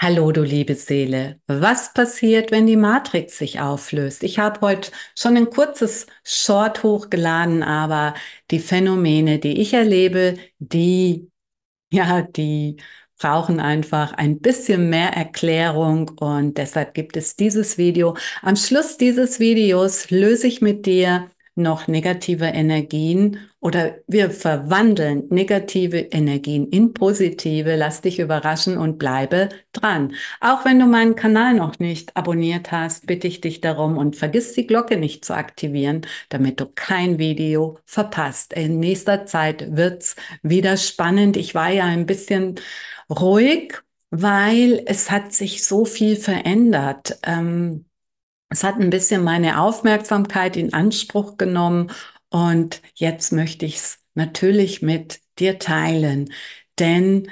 Hallo, du liebe Seele. Was passiert, wenn die Matrix sich auflöst? Ich habe heute schon ein kurzes Short hochgeladen, aber die Phänomene, die ich erlebe, die, ja, die brauchen einfach ein bisschen mehr Erklärung und deshalb gibt es dieses Video. Am Schluss dieses Videos löse ich mit dir noch negative Energien oder wir verwandeln negative Energien in positive. Lass dich überraschen und bleibe dran. Auch wenn du meinen Kanal noch nicht abonniert hast, bitte ich dich darum und vergiss die Glocke nicht zu aktivieren, damit du kein Video verpasst. In nächster Zeit wird's wieder spannend. Ich war ja ein bisschen ruhig, weil es hat sich so viel verändert. Ähm, es hat ein bisschen meine Aufmerksamkeit in Anspruch genommen und jetzt möchte ich es natürlich mit dir teilen, denn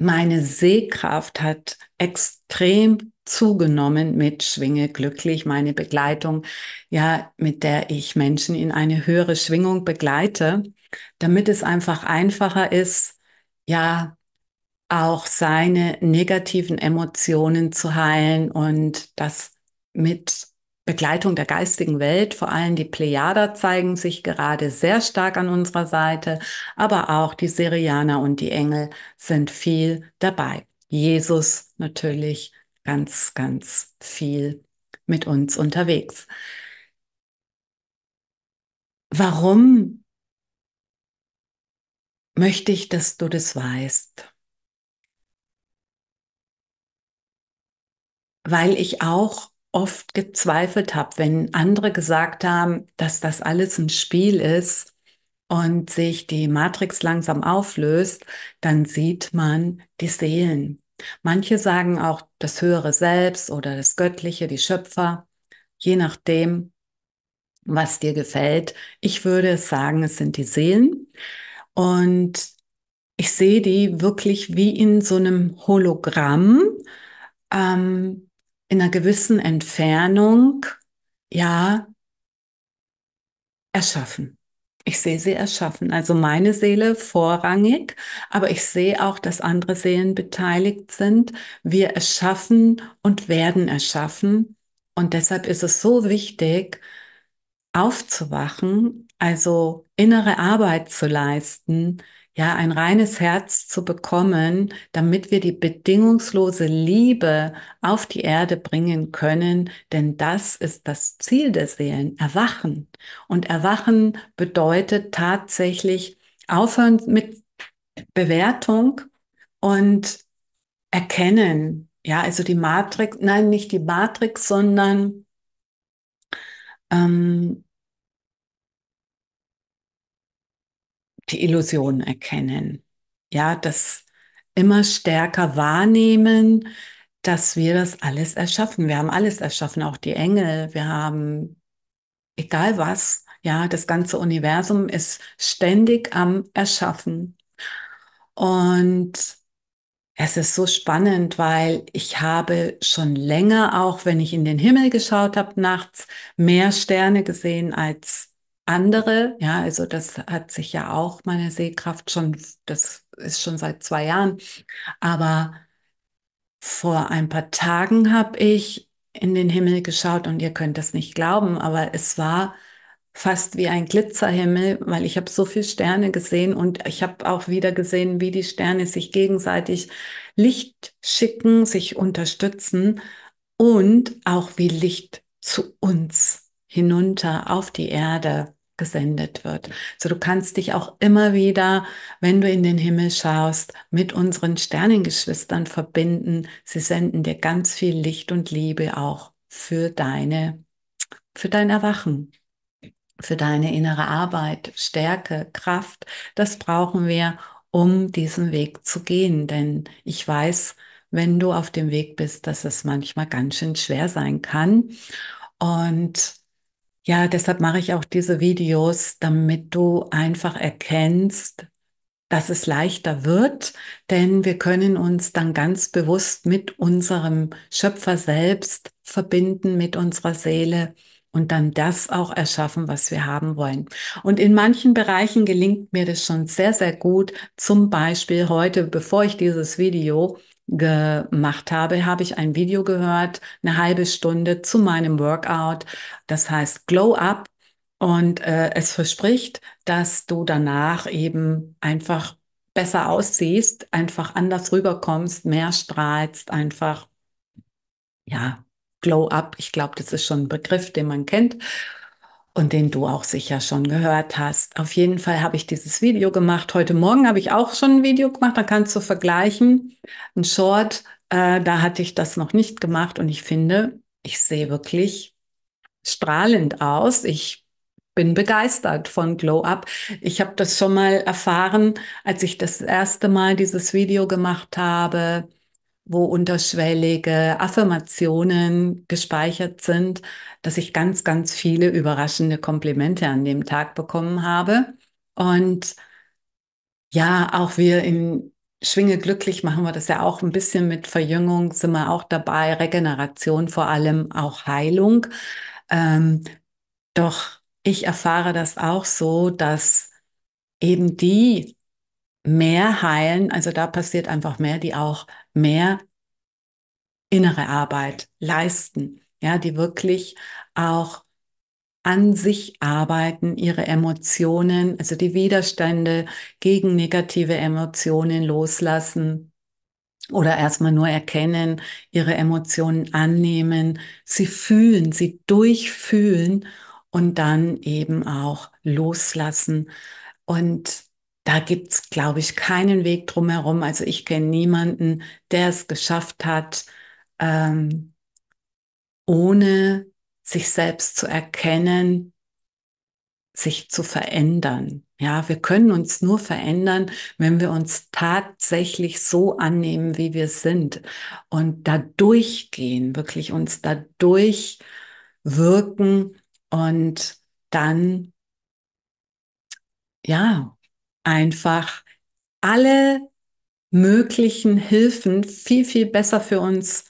meine Sehkraft hat extrem zugenommen mit Schwinge glücklich, meine Begleitung, ja, mit der ich Menschen in eine höhere Schwingung begleite, damit es einfach einfacher ist, ja, auch seine negativen Emotionen zu heilen und das mit Begleitung der geistigen Welt, vor allem die Plejader zeigen sich gerade sehr stark an unserer Seite, aber auch die Syrianer und die Engel sind viel dabei. Jesus natürlich ganz, ganz viel mit uns unterwegs. Warum möchte ich, dass du das weißt? Weil ich auch oft gezweifelt habe, wenn andere gesagt haben, dass das alles ein Spiel ist und sich die Matrix langsam auflöst, dann sieht man die Seelen. Manche sagen auch das höhere Selbst oder das Göttliche, die Schöpfer, je nachdem, was dir gefällt. Ich würde sagen, es sind die Seelen. Und ich sehe die wirklich wie in so einem Hologramm. Ähm, in einer gewissen Entfernung, ja, erschaffen. Ich sehe sie erschaffen, also meine Seele vorrangig, aber ich sehe auch, dass andere Seelen beteiligt sind. Wir erschaffen und werden erschaffen. Und deshalb ist es so wichtig, aufzuwachen, also innere Arbeit zu leisten, ja, ein reines Herz zu bekommen, damit wir die bedingungslose Liebe auf die Erde bringen können. Denn das ist das Ziel der Seelen, Erwachen. Und Erwachen bedeutet tatsächlich aufhören mit Bewertung und erkennen. Ja, also die Matrix, nein, nicht die Matrix, sondern ähm, die Illusion erkennen. Ja, das immer stärker wahrnehmen, dass wir das alles erschaffen. Wir haben alles erschaffen, auch die Engel. Wir haben egal was. Ja, das ganze Universum ist ständig am Erschaffen. Und es ist so spannend, weil ich habe schon länger, auch wenn ich in den Himmel geschaut habe, nachts mehr Sterne gesehen als andere, ja, also das hat sich ja auch meine Sehkraft schon, das ist schon seit zwei Jahren, aber vor ein paar Tagen habe ich in den Himmel geschaut und ihr könnt das nicht glauben, aber es war fast wie ein Glitzerhimmel, weil ich habe so viele Sterne gesehen und ich habe auch wieder gesehen, wie die Sterne sich gegenseitig Licht schicken, sich unterstützen und auch wie Licht zu uns hinunter auf die Erde gesendet wird. So du kannst dich auch immer wieder, wenn du in den Himmel schaust, mit unseren Sternengeschwistern verbinden. Sie senden dir ganz viel Licht und Liebe auch für deine, für dein Erwachen, für deine innere Arbeit, Stärke, Kraft. Das brauchen wir, um diesen Weg zu gehen. Denn ich weiß, wenn du auf dem Weg bist, dass es manchmal ganz schön schwer sein kann. Und ja, deshalb mache ich auch diese Videos, damit du einfach erkennst, dass es leichter wird, denn wir können uns dann ganz bewusst mit unserem Schöpfer selbst verbinden, mit unserer Seele und dann das auch erschaffen, was wir haben wollen. Und in manchen Bereichen gelingt mir das schon sehr, sehr gut. Zum Beispiel heute, bevor ich dieses Video gemacht habe, habe ich ein Video gehört, eine halbe Stunde zu meinem Workout. Das heißt Glow Up. Und äh, es verspricht, dass du danach eben einfach besser aussiehst, einfach anders rüberkommst, mehr strahlst, einfach, ja, Glow Up. Ich glaube, das ist schon ein Begriff, den man kennt und den du auch sicher schon gehört hast. Auf jeden Fall habe ich dieses Video gemacht. Heute Morgen habe ich auch schon ein Video gemacht, da kannst du vergleichen. Ein Short, äh, da hatte ich das noch nicht gemacht und ich finde, ich sehe wirklich strahlend aus. Ich bin begeistert von Glow Up. Ich habe das schon mal erfahren, als ich das erste Mal dieses Video gemacht habe wo unterschwellige Affirmationen gespeichert sind, dass ich ganz, ganz viele überraschende Komplimente an dem Tag bekommen habe. Und ja, auch wir in Schwinge glücklich machen wir das ja auch ein bisschen mit Verjüngung, sind wir auch dabei, Regeneration vor allem, auch Heilung. Ähm, doch ich erfahre das auch so, dass eben die mehr heilen, also da passiert einfach mehr, die auch mehr innere Arbeit leisten, ja, die wirklich auch an sich arbeiten, ihre Emotionen, also die Widerstände gegen negative Emotionen loslassen oder erstmal nur erkennen, ihre Emotionen annehmen, sie fühlen, sie durchfühlen und dann eben auch loslassen und da es, glaube ich, keinen Weg drumherum. Also ich kenne niemanden, der es geschafft hat, ähm, ohne sich selbst zu erkennen, sich zu verändern. Ja, wir können uns nur verändern, wenn wir uns tatsächlich so annehmen, wie wir sind und dadurch gehen, wirklich uns dadurch wirken und dann ja einfach alle möglichen Hilfen viel, viel besser für uns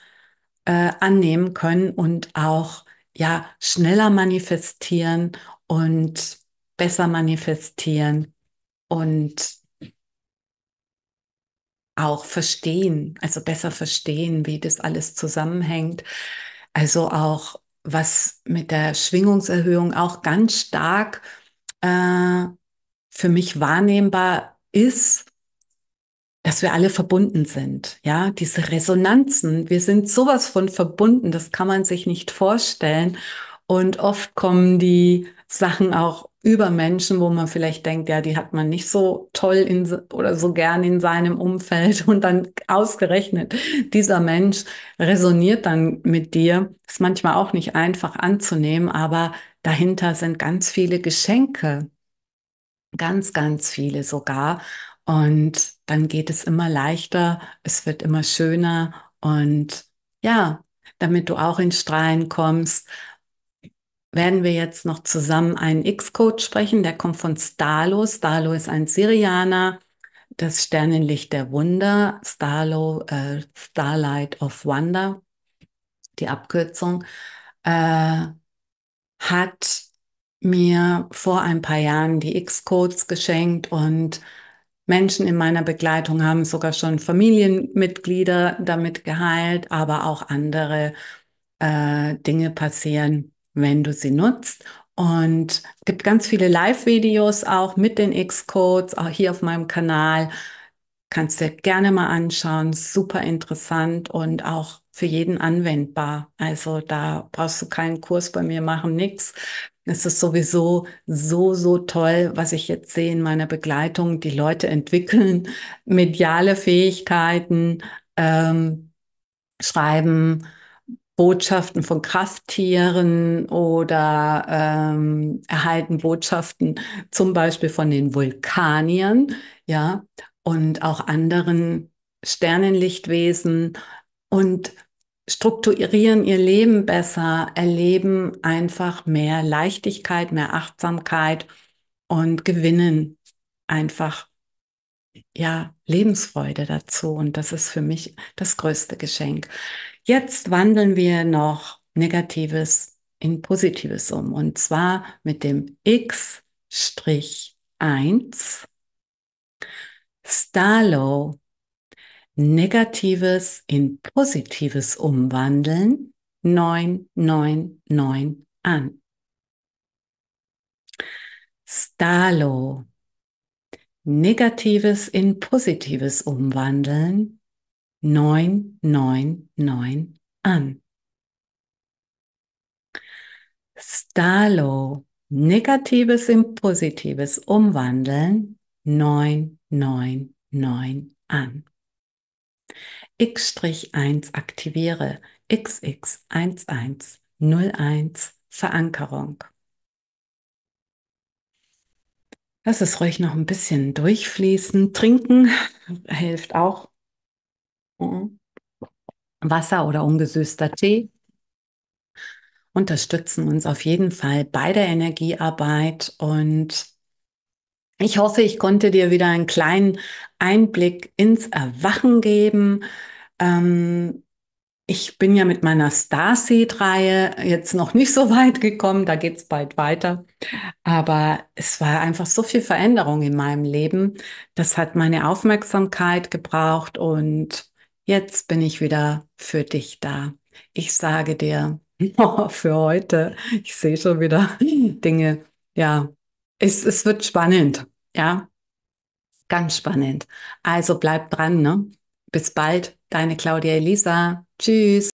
äh, annehmen können und auch ja schneller manifestieren und besser manifestieren und auch verstehen, also besser verstehen, wie das alles zusammenhängt. Also auch was mit der Schwingungserhöhung auch ganz stark äh, für mich wahrnehmbar ist, dass wir alle verbunden sind. Ja, diese Resonanzen, wir sind sowas von verbunden, das kann man sich nicht vorstellen. Und oft kommen die Sachen auch über Menschen, wo man vielleicht denkt, ja, die hat man nicht so toll in, oder so gern in seinem Umfeld und dann ausgerechnet dieser Mensch resoniert dann mit dir. Ist manchmal auch nicht einfach anzunehmen, aber dahinter sind ganz viele Geschenke. Ganz, ganz viele sogar. Und dann geht es immer leichter, es wird immer schöner. Und ja, damit du auch in Strahlen kommst, werden wir jetzt noch zusammen einen X-Code sprechen. Der kommt von Starlo. Starlo ist ein Syrianer, das Sternenlicht der Wunder, Starlo, äh, Starlight of Wonder, die Abkürzung, äh, hat mir vor ein paar Jahren die X-Codes geschenkt und Menschen in meiner Begleitung haben sogar schon Familienmitglieder damit geheilt, aber auch andere äh, Dinge passieren, wenn du sie nutzt. Und es gibt ganz viele Live-Videos auch mit den X-Codes, auch hier auf meinem Kanal. Kannst dir gerne mal anschauen, super interessant und auch für jeden anwendbar. Also da brauchst du keinen Kurs bei mir machen, nichts. Es ist sowieso so, so toll, was ich jetzt sehe in meiner Begleitung. Die Leute entwickeln mediale Fähigkeiten, ähm, schreiben Botschaften von Krafttieren oder ähm, erhalten Botschaften zum Beispiel von den Vulkaniern, ja, und auch anderen Sternenlichtwesen und strukturieren ihr Leben besser, erleben einfach mehr Leichtigkeit, mehr Achtsamkeit und gewinnen einfach ja Lebensfreude dazu und das ist für mich das größte Geschenk. Jetzt wandeln wir noch negatives in positives um und zwar mit dem X-1 Starlow Negatives in Positives umwandeln 999 an. Stalo. Negatives in Positives umwandeln 999 an. Stalo. Negatives in Positives umwandeln 999 an. X-1 aktiviere XX1101 Verankerung. Lass es ruhig noch ein bisschen durchfließen. Trinken hilft auch. Mhm. Wasser oder ungesüßter Tee unterstützen uns auf jeden Fall bei der Energiearbeit und ich hoffe, ich konnte dir wieder einen kleinen Einblick ins Erwachen geben. Ähm, ich bin ja mit meiner Starseed-Reihe jetzt noch nicht so weit gekommen, da geht's bald weiter. Aber es war einfach so viel Veränderung in meinem Leben. Das hat meine Aufmerksamkeit gebraucht und jetzt bin ich wieder für dich da. Ich sage dir für heute, ich sehe schon wieder Dinge, ja, es, es wird spannend, ja. Ganz spannend. Also bleib dran, ne? Bis bald, deine Claudia Elisa. Tschüss.